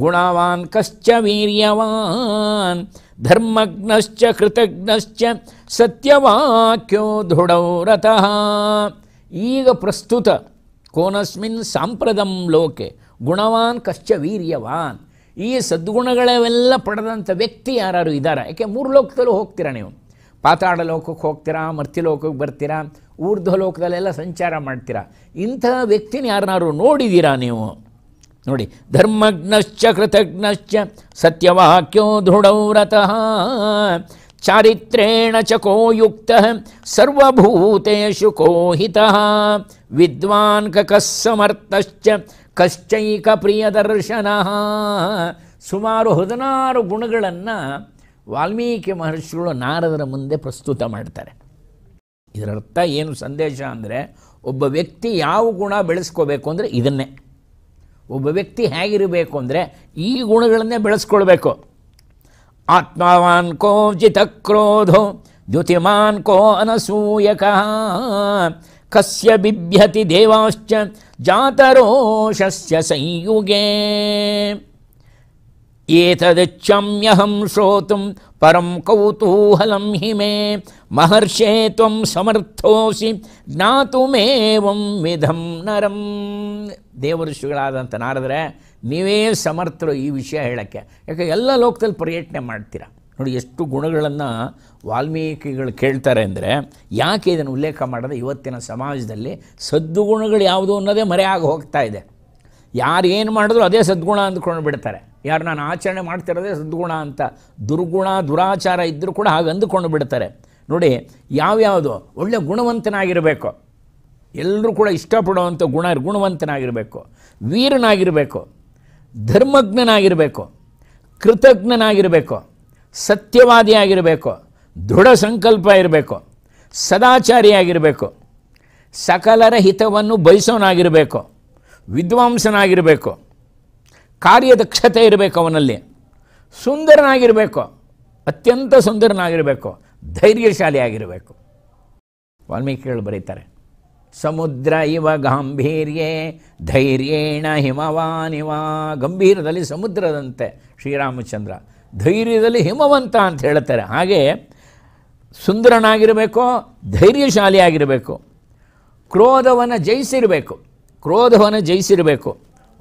ಗುಣವಾನ್ ಕಶ್ಚ ವೀರ್ಯವಾನ್ ಧರ್ಮಜ್ಞಶ್ಚ ಕೃತಜ್ಞಶ್ಚ ಸತ್ಯವಾಕ್ಯೋ ದೃಢವ್ರತಃ ಈಗ ಪ್ರಸ್ತುತ ಕೋನಸ್ಮಿನ್ ಸಾಂಪ್ರದಂ ಲೋಕೆ ಗುಣವಾನ್ ಕಶ್ಚ ವೀರ್ಯವಾನ್ ಈ ಸದ್ಗುಣಗಳವೆಲ್ಲ ಪಡೆದಂಥ ವ್ಯಕ್ತಿ ಯಾರು ಇದ್ದಾರೆ ಯಾಕೆ ಮೂರು ಲೋಕದಲ್ಲೂ ಹೋಗ್ತೀರಾ ನೀವು ಪಾತಾಳ ಲೋಕಕ್ಕೆ ಹೋಗ್ತೀರಾ ಮರ್ತಿಲೋಕಕ್ಕೆ ಬರ್ತೀರಾ ಊರ್ಧ್ವ ಲೋಕದಲ್ಲೆಲ್ಲ ಸಂಚಾರ ಮಾಡ್ತೀರಾ ಇಂಥ ವ್ಯಕ್ತಿನ ಯಾರನ್ನಾರು ನೋಡಿದ್ದೀರಾ ನೀವು ನೋಡಿ ಧರ್ಮಜ್ಞಶ್ಚ ಕೃತಜ್ಞಶ್ಚ ಸತ್ಯವಾಕ್ಯೋ ದೃಢವ್ರತಃ ಚಾರಿತ್ರೇಣ ಚಕೋ ಯುಕ್ತ ಸರ್ವಭೂತೇಶು ಕೋಹಿತ ವಿದ್ವಾನ್ ಕಕಸ್ಸಮರ್ಥಶ್ಚ ಕಶ್ಚೈಕ ಪ್ರಿಯದರ್ಶನ ಸುಮಾರು ಹದಿನಾರು ಗುಣಗಳನ್ನು ವಾಲ್ಮೀಕಿ ಮಹರ್ಷಿಗಳು ನಾರದರ ಮುಂದೆ ಪ್ರಸ್ತುತ ಮಾಡ್ತಾರೆ ಇದರರ್ಥ ಏನು ಸಂದೇಶ ಅಂದರೆ ಒಬ್ಬ ವ್ಯಕ್ತಿ ಯಾವ ಗುಣ ಬೆಳೆಸ್ಕೋಬೇಕು ಅಂದರೆ ಇದನ್ನೇ ಒಬ್ಬ ವ್ಯಕ್ತಿ ಹೇಗಿರಬೇಕು ಅಂದರೆ ಈ ಗುಣಗಳನ್ನೇ ಬೆಳೆಸ್ಕೊಳ್ಬೇಕು ಆತ್ಮವಾನ್ ಕೋ ಕ್ರೋಧೋ ದ್ಯುತಿಮಾನ್ ಕೋ ಅನಸೂಯಕ ಕಸ್ಯ ಬಿಭ್ಯತಿ ದೇವಾಶ್ಚ ಜಾತರೋಷಸ್ಯ ಸಂಯುಗೇ ಏತದಿಚ್ಛಮ್ಯಹಂ ಶ್ರೋತು ಪರಂ ಕೌತೂಹಲಂ ಹಿಮೇ ಮಹರ್ಷೇ ತ್ವಂ ಸಮರ್ಥೋಸಿ ಜ್ಞಾತುಮೇವಂ ವಿಧಂ ನರಂ ದೇವ ಋಷಿಗಳಾದಂಥ ನೀವೇ ಸಮರ್ಥರು ಈ ವಿಷಯ ಹೇಳೋಕ್ಕೆ ಯಾಕೆ ಎಲ್ಲ ಲೋಕದಲ್ಲಿ ಪ್ರಯತ್ನ ಮಾಡ್ತೀರಾ ನೋಡಿ ಎಷ್ಟು ಗುಣಗಳನ್ನು ವಾಲ್ಮೀಕಿಗಳು ಕೇಳ್ತಾರೆ ಅಂದರೆ ಯಾಕೆ ಇದನ್ನು ಉಲ್ಲೇಖ ಮಾಡದೆ ಇವತ್ತಿನ ಸಮಾಜದಲ್ಲಿ ಸದ್ಗುಣಗಳು ಯಾವುದು ಅನ್ನೋದೇ ಮರೆಯಾಗಿ ಹೋಗ್ತಾ ಇದೆ ಯಾರು ಏನು ಮಾಡಿದ್ರು ಅದೇ ಸದ್ಗುಣ ಅಂದ್ಕೊಂಡು ಬಿಡ್ತಾರೆ ಯಾರು ನಾನು ಆಚರಣೆ ಮಾಡ್ತಿರೋದೇ ಸದ್ಗುಣ ಅಂತ ದುರ್ಗುಣ ದುರಾಚಾರ ಇದ್ದರೂ ಕೂಡ ಹಾಗೆ ಅಂದುಕೊಂಡು ಬಿಡ್ತಾರೆ ನೋಡಿ ಯಾವ್ಯಾವುದು ಒಳ್ಳೆಯ ಗುಣವಂತನಾಗಿರಬೇಕು ಎಲ್ಲರೂ ಕೂಡ ಇಷ್ಟಪಡುವಂಥ ಗುಣ ಗುಣವಂತನಾಗಿರಬೇಕು ವೀರನಾಗಿರಬೇಕು ಧರ್ಮಜ್ಞನಾಗಿರಬೇಕು ಕೃತಜ್ಞನಾಗಿರಬೇಕು ಸತ್ಯವಾದಿಯಾಗಿರಬೇಕು ದೃಢ ಸಂಕಲ್ಪ ಇರಬೇಕು ಸದಾಚಾರಿಯಾಗಿರಬೇಕು ಸಕಲರ ಹಿತವನ್ನು ಬಯಸೋನಾಗಿರಬೇಕು ವಿದ್ವಾಂಸನಾಗಿರಬೇಕು ಕಾರ್ಯದಕ್ಷತೆ ಇರಬೇಕು ಅವನಲ್ಲಿ ಸುಂದರನಾಗಿರಬೇಕು ಅತ್ಯಂತ ಸುಂದರನಾಗಿರಬೇಕು ಧೈರ್ಯಶಾಲಿಯಾಗಿರಬೇಕು ವಾಲ್ಮೀಕಿಗಳು ಬರೀತಾರೆ ಸಮುದ್ರ ಇವ ಗಾಂಭೀರ್ಯೇ ಧೈರ್ಯೇಣ ಹಿಮವಾನಿವ ಗಂಭೀರದಲ್ಲಿ ಸಮುದ್ರದಂತೆ ಶ್ರೀರಾಮಚಂದ್ರ ಧೈರ್ಯದಲ್ಲಿ ಹಿಮವಂತ ಅಂತ ಹೇಳ್ತಾರೆ ಹಾಗೆ ಸುಂದರನಾಗಿರಬೇಕು ಧೈರ್ಯಶಾಲಿಯಾಗಿರಬೇಕು ಕ್ರೋಧವನ್ನು ಜಯಿಸಿರಬೇಕು ಕ್ರೋಧವನ್ನು ಜಯಿಸಿರಬೇಕು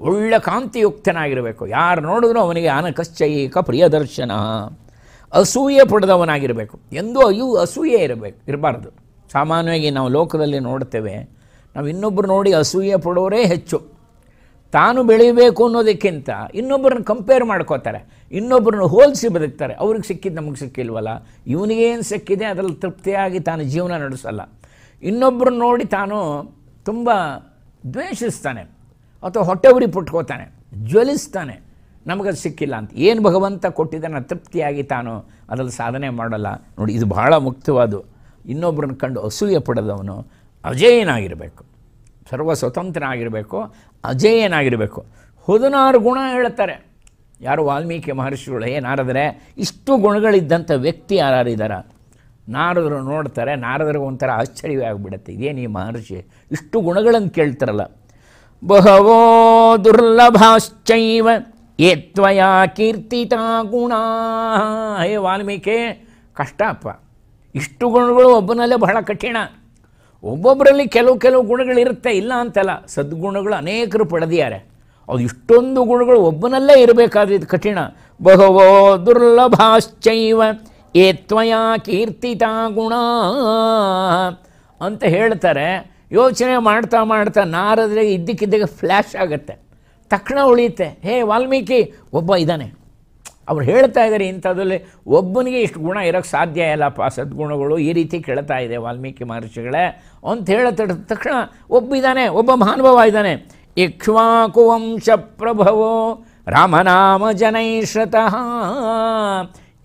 ಒಳ್ಳೆ ಕಾಂತಿಯುಕ್ತನಾಗಿರಬೇಕು ಯಾರು ನೋಡಿದ್ರೂ ಅವನಿಗೆ ಆನಕಶ್ಚೈಕ ಪ್ರಿಯದರ್ಶನ ಅಸೂಯೆ ಪಡೆದವನಾಗಿರಬೇಕು ಎಂದೂ ಅಯ್ಯೂ ಅಸೂಯೆ ಇರಬೇಕು ಇರಬಾರ್ದು ಸಾಮಾನ್ಯವಾಗಿ ನಾವು ಲೋಕದಲ್ಲಿ ನೋಡ್ತೇವೆ ನಾವು ಇನ್ನೊಬ್ಬರು ನೋಡಿ ಅಸೂಯೆ ಪಡೋರೇ ಹೆಚ್ಚು ತಾನು ಬೆಳೀಬೇಕು ಅನ್ನೋದಕ್ಕಿಂತ ಇನ್ನೊಬ್ಬರನ್ನ ಕಂಪೇರ್ ಮಾಡ್ಕೋತಾರೆ ಇನ್ನೊಬ್ಬರನ್ನ ಹೋಲಿಸಿ ಬದುಕ್ತಾರೆ ಅವ್ರಿಗೆ ಸಿಕ್ಕಿದ್ದು ನಮಗೆ ಸಿಕ್ಕಿಲ್ವಲ್ಲ ಇವನಿಗೇನು ಸಿಕ್ಕಿದೆ ಅದರಲ್ಲಿ ತೃಪ್ತಿಯಾಗಿ ತಾನು ಜೀವನ ನಡೆಸಲ್ಲ ಇನ್ನೊಬ್ಬರನ್ನ ನೋಡಿ ತಾನು ತುಂಬ ದ್ವೇಷಿಸ್ತಾನೆ ಅಥವಾ ಹೊಟ್ಟೆ ಉರಿ ಪುಟ್ಕೋತಾನೆ ಜ್ವಲಿಸ್ತಾನೆ ನಮಗದು ಸಿಕ್ಕಿಲ್ಲ ಅಂತ ಏನು ಭಗವಂತ ಕೊಟ್ಟಿದ್ದಾನೆ ತೃಪ್ತಿಯಾಗಿ ತಾನು ಅದರಲ್ಲಿ ಸಾಧನೆ ಮಾಡಲ್ಲ ನೋಡಿ ಇದು ಬಹಳ ಮುಕ್ತವಾದು ಇನ್ನೊಬ್ಬರನ್ನು ಕಂಡು ಅಸೂಯೆ ಪಡೆದವನು ಅಜೇಯನಾಗಿರಬೇಕು ಸರ್ವ ಸ್ವತಂತ್ರನಾಗಿರಬೇಕು ಅಜೇಯನಾಗಿರಬೇಕು ಹದಿನಾರು ಗುಣ ಹೇಳ್ತಾರೆ ಯಾರು ವಾಲ್ಮೀಕಿ ಮಹರ್ಷಿಗಳು ಏನಾರಿದರೆ ಇಷ್ಟು ಗುಣಗಳಿದ್ದಂಥ ವ್ಯಕ್ತಿ ಇದ್ದಾರೆ ನಾರದರು ನೋಡ್ತಾರೆ ನಾರದರಿಗೆ ಒಂಥರ ಆಗಿಬಿಡುತ್ತೆ ಇದೇನು ಈ ಮಹರ್ಷಿ ಇಷ್ಟು ಗುಣಗಳನ್ನು ಕೇಳ್ತಾರಲ್ಲ ಬಹವೋ ದುರ್ಲಭಾಶ್ಚೈವ ಏತ್ವಯ ಕೀರ್ತಿತ ಗುಣ ಹೇ ವಾಲ್ಮೀಕಿ ಕಷ್ಟ ಅಪ್ಪ ಇಷ್ಟು ಗುಣಗಳು ಒಬ್ಬನಲ್ಲೇ ಬಹಳ ಕಠಿಣ ಒಬ್ಬೊಬ್ಬರಲ್ಲಿ ಕೆಲವು ಕೆಲವು ಗುಣಗಳಿರುತ್ತೆ ಇಲ್ಲ ಅಂತಲ್ಲ ಸದ್ಗುಣಗಳು ಅನೇಕರು ಪಡೆದಿದ್ದಾರೆ ಅವು ಇಷ್ಟೊಂದು ಗುಣಗಳು ಒಬ್ಬನಲ್ಲೇ ಇರಬೇಕಾದ್ರೆ ಇದು ಕಠಿಣ ಬಹವೋ ದುರ್ಲಭಾಶ್ಚೈವ ಏತ್ವಯ ಕೀರ್ತಿತ ಗುಣ ಅಂತ ಹೇಳ್ತಾರೆ ಯೋಚನೆ ಮಾಡ್ತಾ ಮಾಡ್ತಾ ನಾರದ್ರೆ ಇದ್ದಕ್ಕಿದ್ದಾಗ ಫ್ಲ್ಯಾಶ್ ಆಗುತ್ತೆ ತಕ್ಷಣ ಉಳಿಯುತ್ತೆ ಹೇ ವಾಲ್ಮೀಕಿ ಒಬ್ಬ ಇದ್ದಾನೆ ಅವ್ರು ಹೇಳ್ತಾ ಇದ್ದಾರೆ ಇಂಥದ್ರಲ್ಲಿ ಒಬ್ಬನಿಗೆ ಇಷ್ಟು ಗುಣ ಇರೋಕ್ಕೆ ಸಾಧ್ಯ ಪಾ ಸದ್ಗುಣಗಳು ಈ ರೀತಿ ಕೇಳ್ತಾ ಇದೆ ವಾಲ್ಮೀಕಿ ಮಹರ್ಷಿಗಳೇ ಅಂತ ಹೇಳತ್ತ ತಕ್ಷಣ ಒಬ್ಬ ಇದ್ದಾನೆ ಒಬ್ಬ ಮಹಾನುಭಾವ ಇದ್ದಾನೆ ಇಕ್ಷ್ವಾಕುವಂಶ ಪ್ರಭವೋ ರಾಮನಾಮ ಜನೈಶ್ರತಃ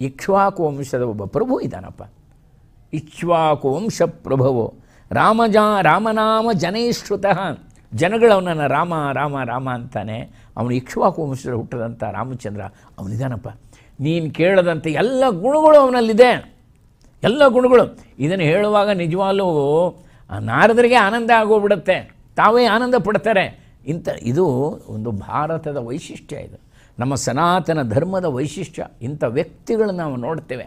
ಇಕ್ಷ್ವಾಕು ವಂಶದ ಒಬ್ಬ ಪ್ರಭು ಇದ್ದಾನಪ್ಪ ಇಕ್ಷ್ವಾಕು ವಂಶ ಪ್ರಭವೋ ರಾಮಜ ರಾಮನಾಮ ಜನೈಶ್ರುತ ಜನಗಳು ಅವನನ್ನು ರಾಮ ರಾಮ ರಾಮ ಅಂತಾನೆ ಅವನು ಇಕ್ಷವಾಕು ವಂಶದ ಹುಟ್ಟದಂಥ ರಾಮಚಂದ್ರ ಅವನಿದಾನಪ್ಪ ನೀನು ಕೇಳದಂಥ ಎಲ್ಲ ಗುಣಗಳು ಅವನಲ್ಲಿದೆ ಎಲ್ಲ ಗುಣಗಳು ಇದನ್ನು ಹೇಳುವಾಗ ನಿಜವಾಗಲೂ ನಾರದರಿಗೆ ಆನಂದ ಆಗೋಗ್ಬಿಡುತ್ತೆ ತಾವೇ ಆನಂದ ಪಡ್ತಾರೆ ಇಂಥ ಇದು ಒಂದು ಭಾರತದ ವೈಶಿಷ್ಟ್ಯ ಇದು ನಮ್ಮ ಸನಾತನ ಧರ್ಮದ ವೈಶಿಷ್ಟ್ಯ ಇಂಥ ವ್ಯಕ್ತಿಗಳನ್ನು ನಾವು ನೋಡ್ತೇವೆ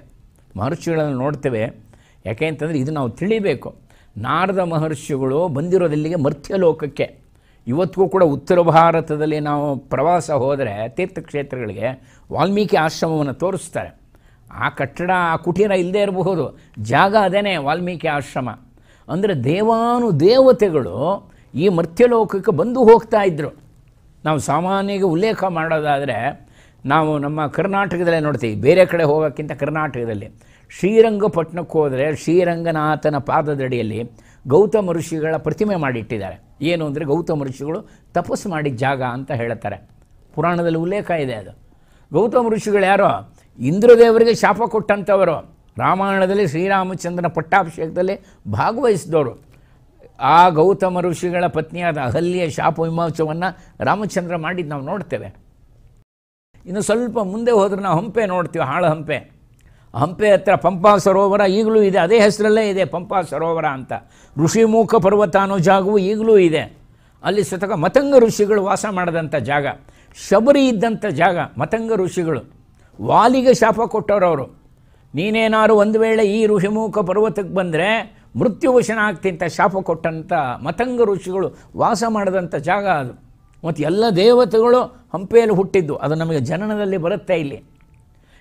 ಮಹರ್ಷಿಗಳನ್ನು ನೋಡ್ತೇವೆ ಯಾಕೆ ಅಂತಂದರೆ ಇದು ನಾವು ತಿಳಿಬೇಕು ನಾರದ ಮಹರ್ಷಿಗಳು ಬಂದಿರೋದಿಲ್ಲಿಗೆ ಮರ್ತ್ಯಲೋಕಕ್ಕೆ ಇವತ್ತಿಗೂ ಕೂಡ ಉತ್ತರ ಭಾರತದಲ್ಲಿ ನಾವು ಪ್ರವಾಸ ಹೋದರೆ ತೀರ್ಥಕ್ಷೇತ್ರಗಳಿಗೆ ವಾಲ್ಮೀಕಿ ಆಶ್ರಮವನ್ನು ತೋರಿಸ್ತಾರೆ ಆ ಕಟ್ಟಡ ಆ ಕುಟೀರ ಇಲ್ಲದೇ ಇರಬಹುದು ಜಾಗ ಅದೇನೇ ವಾಲ್ಮೀಕಿ ಆಶ್ರಮ ಅಂದರೆ ದೇವಾನು ದೇವತೆಗಳು ಈ ಮರ್ತ್ಯಲೋಕಕ್ಕೆ ಬಂದು ಹೋಗ್ತಾ ಇದ್ದರು ನಾವು ಸಾಮಾನ್ಯವಾಗಿ ಉಲ್ಲೇಖ ಮಾಡೋದಾದರೆ ನಾವು ನಮ್ಮ ಕರ್ನಾಟಕದಲ್ಲೇ ನೋಡ್ತೀವಿ ಬೇರೆ ಕಡೆ ಹೋಗೋಕ್ಕಿಂತ ಕರ್ನಾಟಕದಲ್ಲಿ ಶ್ರೀರಂಗಪಟ್ಟಣಕ್ಕೆ ಹೋದರೆ ಶ್ರೀರಂಗನಾಥನ ಪಾದದಡಿಯಲ್ಲಿ ಗೌತಮ ಋಷಿಗಳ ಪ್ರತಿಮೆ ಮಾಡಿಟ್ಟಿದ್ದಾರೆ ಏನು ಅಂದರೆ ಗೌತಮ ಋಷಿಗಳು ತಪಸ್ಸು ಮಾಡಿದ ಜಾಗ ಅಂತ ಹೇಳ್ತಾರೆ ಪುರಾಣದಲ್ಲಿ ಉಲ್ಲೇಖ ಇದೆ ಅದು ಗೌತಮ ಋಷಿಗಳು ಯಾರೋ ಇಂದ್ರದೇವರಿಗೆ ಶಾಪ ಕೊಟ್ಟಂಥವರು ರಾಮಾಯಣದಲ್ಲಿ ಶ್ರೀರಾಮಚಂದ್ರನ ಪಟ್ಟಾಭಿಷೇಕದಲ್ಲಿ ಭಾಗವಹಿಸಿದವರು ಆ ಗೌತಮ ಋಷಿಗಳ ಪತ್ನಿಯಾದ ಅಹಲ್ಯ ಶಾಪ ವಿಮೋಚವನ್ನು ರಾಮಚಂದ್ರ ಮಾಡಿದ್ದು ನಾವು ನೋಡ್ತೇವೆ ಇನ್ನು ಸ್ವಲ್ಪ ಮುಂದೆ ಹೋದ್ರೆ ನಾವು ಹಂಪೆ ನೋಡ್ತೀವಿ ಹಾಳು ಹಂಪೆ ಹಂಪೆ ಹತ್ರ ಪಂಪಾ ಸರೋವರ ಈಗಲೂ ಇದೆ ಅದೇ ಹೆಸರಲ್ಲೇ ಇದೆ ಪಂಪಾ ಸರೋವರ ಅಂತ ಋಷಿಮುಖ ಪರ್ವತ ಅನ್ನೋ ಜಾಗವು ಈಗಲೂ ಇದೆ ಅಲ್ಲಿ ಸತಕ ಮತಂಗ ಋಷಿಗಳು ವಾಸ ಮಾಡಿದಂಥ ಜಾಗ ಶಬರಿ ಇದ್ದಂಥ ಜಾಗ ಮತಂಗ ಋಷಿಗಳು ವಾಲಿಗೆ ಶಾಪ ಕೊಟ್ಟವರವರು ನೀನೇನಾರು ಒಂದು ವೇಳೆ ಈ ಋಷಿಮುಖ ಪರ್ವತಕ್ಕೆ ಬಂದರೆ ಮೃತ್ಯುವಶನ ಆಗ್ತಿಂತ ಶಾಪ ಕೊಟ್ಟಂಥ ಮತಂಗ ಋಷಿಗಳು ವಾಸ ಮಾಡಿದಂಥ ಜಾಗ ಅದು ಮತ್ತು ಎಲ್ಲ ದೇವತೆಗಳು ಹಂಪೆಯಲ್ಲಿ ಹುಟ್ಟಿದ್ದು ಅದು ನಮಗೆ ಜನನದಲ್ಲಿ ಬರುತ್ತೆ ಇಲ್ಲಿ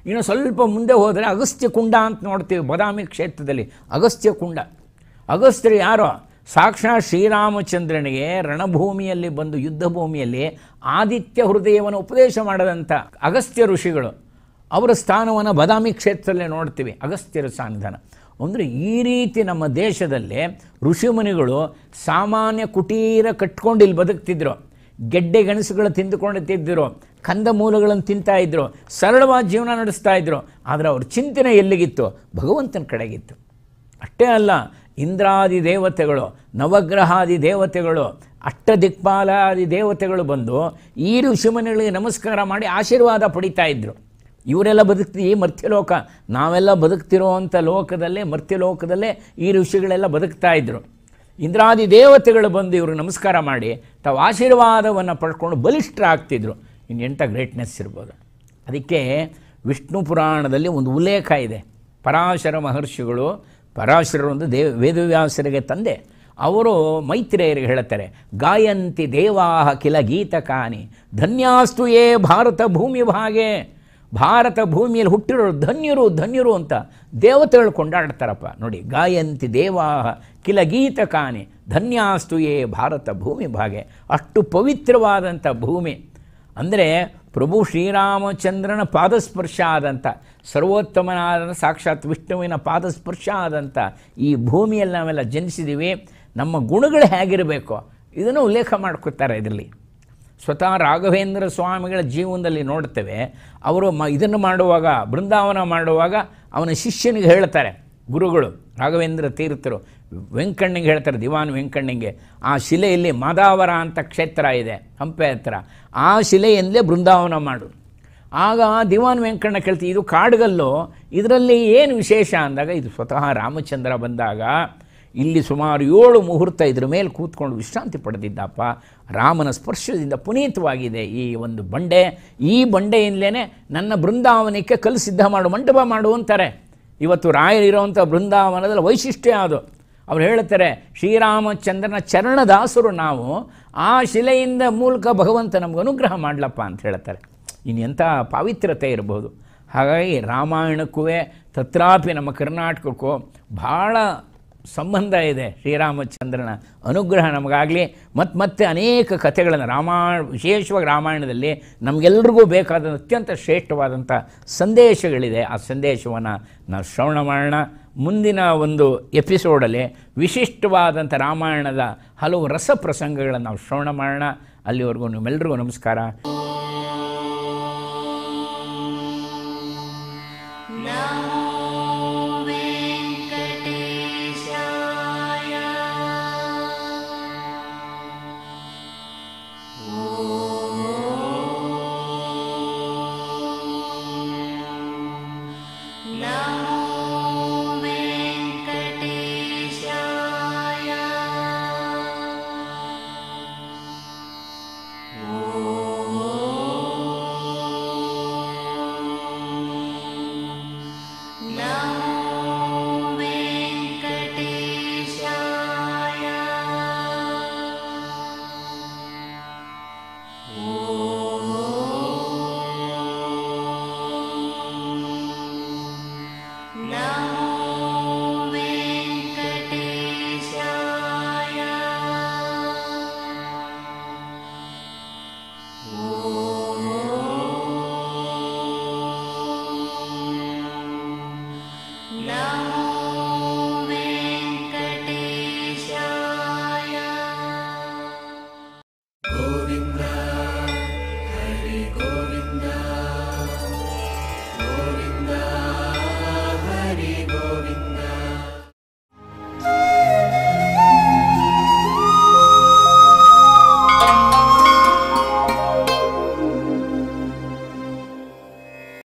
ಇನ್ನು ಸ್ವಲ್ಪ ಮುಂದೆ ಹೋದರೆ ಅಗಸ್ತ್ಯ ಕುಂಡ ಅಂತ ನೋಡ್ತೀವಿ ಬದಾಮಿ ಕ್ಷೇತ್ರದಲ್ಲಿ ಅಗಸ್ತ್ಯ ಕುಂಡ ಅಗಸ್ತ್ಯರು ಯಾರೋ ಸಾಕ್ಷಾತ್ ಶ್ರೀರಾಮಚಂದ್ರನಿಗೆ ರಣಭೂಮಿಯಲ್ಲಿ ಬಂದು ಯುದ್ಧ ಭೂಮಿಯಲ್ಲಿ ಆದಿತ್ಯ ಹೃದಯವನ್ನು ಉಪದೇಶ ಮಾಡದಂಥ ಅಗಸ್ತ್ಯ ಋಷಿಗಳು ಅವರ ಸ್ಥಾನವನ್ನು ಬದಾಮಿ ಕ್ಷೇತ್ರದಲ್ಲೇ ನೋಡ್ತೀವಿ ಅಗಸ್ತ್ಯರ ಸಾನ್ನಿಧಾನ ಅಂದರೆ ಈ ರೀತಿ ನಮ್ಮ ದೇಶದಲ್ಲಿ ಋಷಿಮುನಿಗಳು ಸಾಮಾನ್ಯ ಕುಟೀರ ಕಟ್ಕೊಂಡು ಇಲ್ಲಿ ಬದುಕ್ತಿದ್ರು ಗೆಡ್ಡೆ ಗೆಣಸುಗಳು ತಿಂದುಕೊಂಡು ತಿದ್ದರು ಕಂದ ಮೂಲಗಳನ್ನು ತಿಂತಾ ಇದ್ದರು ಸರಳವಾದ ಜೀವನ ನಡೆಸ್ತಾ ಇದ್ದರು ಆದರೆ ಅವ್ರ ಚಿಂತನೆ ಎಲ್ಲಿಗಿತ್ತು ಭಗವಂತನ ಕಡೆಗಿತ್ತು ಅಷ್ಟೇ ಅಲ್ಲ ಇಂದ್ರಾದಿ ದೇವತೆಗಳು ನವಗ್ರಹಾದಿ ದೇವತೆಗಳು ಅಷ್ಟ ದಿಕ್ಪಾಲಾದಿ ದೇವತೆಗಳು ಬಂದು ಈ ಋಷಿಮನೆಗಳಿಗೆ ನಮಸ್ಕಾರ ಮಾಡಿ ಆಶೀರ್ವಾದ ಪಡಿತಾ ಇದ್ದರು ಇವರೆಲ್ಲ ಬದುಕ್ತಿ ಈ ಮರ್ತ್ಯಲೋಕ ನಾವೆಲ್ಲ ಬದುಕ್ತಿರುವಂಥ ಲೋಕದಲ್ಲೇ ಮರ್ತ್ಯಲೋಕದಲ್ಲೇ ಈ ಋಷಿಗಳೆಲ್ಲ ಬದುಕ್ತಾ ಇದ್ದರು ಇಂದ್ರಾದಿ ದೇವತೆಗಳು ಬಂದು ಇವರು ನಮಸ್ಕಾರ ಮಾಡಿ ತಾವು ಆಶೀರ್ವಾದವನ್ನು ಪಡ್ಕೊಂಡು ಬಲಿಷ್ಠರಾಗ್ತಿದ್ರು ಇನ್ನೆಂಥ ಗ್ರೇಟ್ನೆಸ್ ಇರ್ಬೋದು ಅದಕ್ಕೆ ವಿಷ್ಣು ಪುರಾಣದಲ್ಲಿ ಒಂದು ಉಲ್ಲೇಖ ಇದೆ ಪರಾಶರ ಮಹರ್ಷಿಗಳು ಪರಾಶರರೊಂದು ದೇವ ವೇದವ್ಯಾಸರಿಗೆ ತಂದೆ ಅವರು ಮೈತ್ರಿಯರಿಗೆ ಹೇಳುತ್ತಾರೆ ಗಾಯಂತಿ ದೇವಾಹ ಕಿಲ ಗೀತಕಾನಿ ಧನ್ಯಾಸ್ತು ಏ ಭಾರತ ಭೂಮಿ ಭಾಗೆ ಭಾರತ ಭೂಮಿಯಲ್ಲಿ ಹುಟ್ಟಿರೋರು ಧನ್ಯರು ಧನ್ಯರು ಅಂತ ದೇವತೆಗಳು ಕೊಂಡಾಡ್ತಾರಪ್ಪ ನೋಡಿ ಗಾಯಂತಿ ದೇವಾಹ ಕಿಲ ಗೀತಕಾನಿ ಧನ್ಯಾಸ್ತು ಏ ಭಾರತ ಭೂಮಿ ಭಾಗೆ ಅಷ್ಟು ಪವಿತ್ರವಾದಂಥ ಭೂಮಿ ಅಂದರೆ ಪ್ರಭು ಶ್ರೀರಾಮಚಂದ್ರನ ಪಾದಸ್ಪರ್ಶ ಆದಂಥ ಸರ್ವೋತ್ತಮನಾದ ಸಾಕ್ಷಾತ್ ವಿಷ್ಣುವಿನ ಪಾದಸ್ಪರ್ಶ ಆದಂಥ ಈ ಭೂಮಿಯಲ್ಲಿ ನಾವೆಲ್ಲ ಜನಿಸಿದ್ದೀವಿ ನಮ್ಮ ಗುಣಗಳು ಹೇಗಿರಬೇಕು ಇದನ್ನು ಉಲ್ಲೇಖ ಮಾಡ್ಕೋತಾರೆ ಇದರಲ್ಲಿ ಸ್ವತಃ ರಾಘವೇಂದ್ರ ಸ್ವಾಮಿಗಳ ಜೀವನದಲ್ಲಿ ನೋಡ್ತೇವೆ ಅವರು ಮ ಇದನ್ನು ಮಾಡುವಾಗ ಬೃಂದಾವನ ಮಾಡುವಾಗ ಅವನ ಶಿಷ್ಯನಿಗೆ ಹೇಳ್ತಾರೆ ಗುರುಗಳು ರಾಘವೇಂದ್ರ ತೀರ್ಥರು ವೆಂಕಣ್ಣಿಗೆ ಹೇಳ್ತಾರೆ ದಿವಾನ್ ವೆಂಕಣ್ಣಿಗೆ ಆ ಶಿಲೆಯಲ್ಲಿ ಮಾದಾವರ ಅಂತ ಕ್ಷೇತ್ರ ಇದೆ ಹಂಪೆ ಹತ್ರ ಆ ಶಿಲೆಯಿಂದಲೇ ಬೃಂದಾವನ ಮಾಡು ಆಗ ದಿವಾನ್ ವೆಂಕಣ್ಣ ಕೇಳ್ತೀವಿ ಇದು ಕಾಡುಗಲ್ಲು ಇದರಲ್ಲಿ ಏನು ವಿಶೇಷ ಅಂದಾಗ ಇದು ಸ್ವತಃ ರಾಮಚಂದ್ರ ಬಂದಾಗ ಇಲ್ಲಿ ಸುಮಾರು ಏಳು ಮುಹೂರ್ತ ಇದ್ರ ಮೇಲೆ ಕೂತ್ಕೊಂಡು ವಿಶ್ರಾಂತಿ ಪಡೆದಿದ್ದಪ್ಪ ರಾಮನ ಸ್ಪರ್ಶದಿಂದ ಪುನೀತವಾಗಿದೆ ಈ ಒಂದು ಬಂಡೆ ಈ ಬಂಡೆಯಿಂದಲೇ ನನ್ನ ಬೃಂದಾವನಕ್ಕೆ ಕಲ್ಲು ಸಿದ್ಧ ಮಾಡು ಮಂಟಪ ಮಾಡು ಅಂತಾರೆ ಇವತ್ತು ರಾಯರಿರುವಂಥ ಬೃಂದಾವನದಲ್ಲಿ ವೈಶಿಷ್ಟ್ಯ ಅದು ಅವ್ರು ಹೇಳ್ತಾರೆ ಶ್ರೀರಾಮಚಂದ್ರನ ಚರಣದಾಸರು ನಾವು ಆ ಶಿಲೆಯಿಂದ ಮೂಲಕ ಭಗವಂತ ನಮಗೆ ಅನುಗ್ರಹ ಮಾಡಲಪ್ಪ ಅಂತ ಹೇಳ್ತಾರೆ ಎಂಥ ಪಾವಿತ್ರತೆ ಇರಬಹುದು ಹಾಗಾಗಿ ರಾಮಾಯಣಕ್ಕೂ ತತ್ರಾಪಿ ನಮ್ಮ ಕರ್ನಾಟಕಕ್ಕೂ ಭಾಳ ಸಂಬಂಧ ಇದೆ ಶ್ರೀರಾಮಚಂದ್ರನ ಅನುಗ್ರಹ ನಮಗಾಗಲಿ ಮತ್ತು ಮತ್ತೆ ಅನೇಕ ಕಥೆಗಳನ್ನು ರಾಮಾಯಣ ವಿಶೇಷವಾಗಿ ರಾಮಾಯಣದಲ್ಲಿ ನಮಗೆಲ್ರಿಗೂ ಬೇಕಾದ ಅತ್ಯಂತ ಶ್ರೇಷ್ಠವಾದಂಥ ಸಂದೇಶಗಳಿದೆ ಆ ಸಂದೇಶವನ್ನು ನಾವು ಶ್ರವಣ ಮಾಡೋಣ ಮುಂದಿನ ಒಂದು ಎಪಿಸೋಡಲ್ಲಿ ವಿಶಿಷ್ಟವಾದಂಥ ರಾಮಾಯಣದ ಹಲವು ರಸಪ್ರಸಂಗಗಳನ್ನು ನಾವು ಶ್ರವಣ ಮಾಡೋಣ ಅಲ್ಲಿವರೆಗೂ ನಿಮ್ಮೆಲ್ಲರಿಗೂ ನಮಸ್ಕಾರ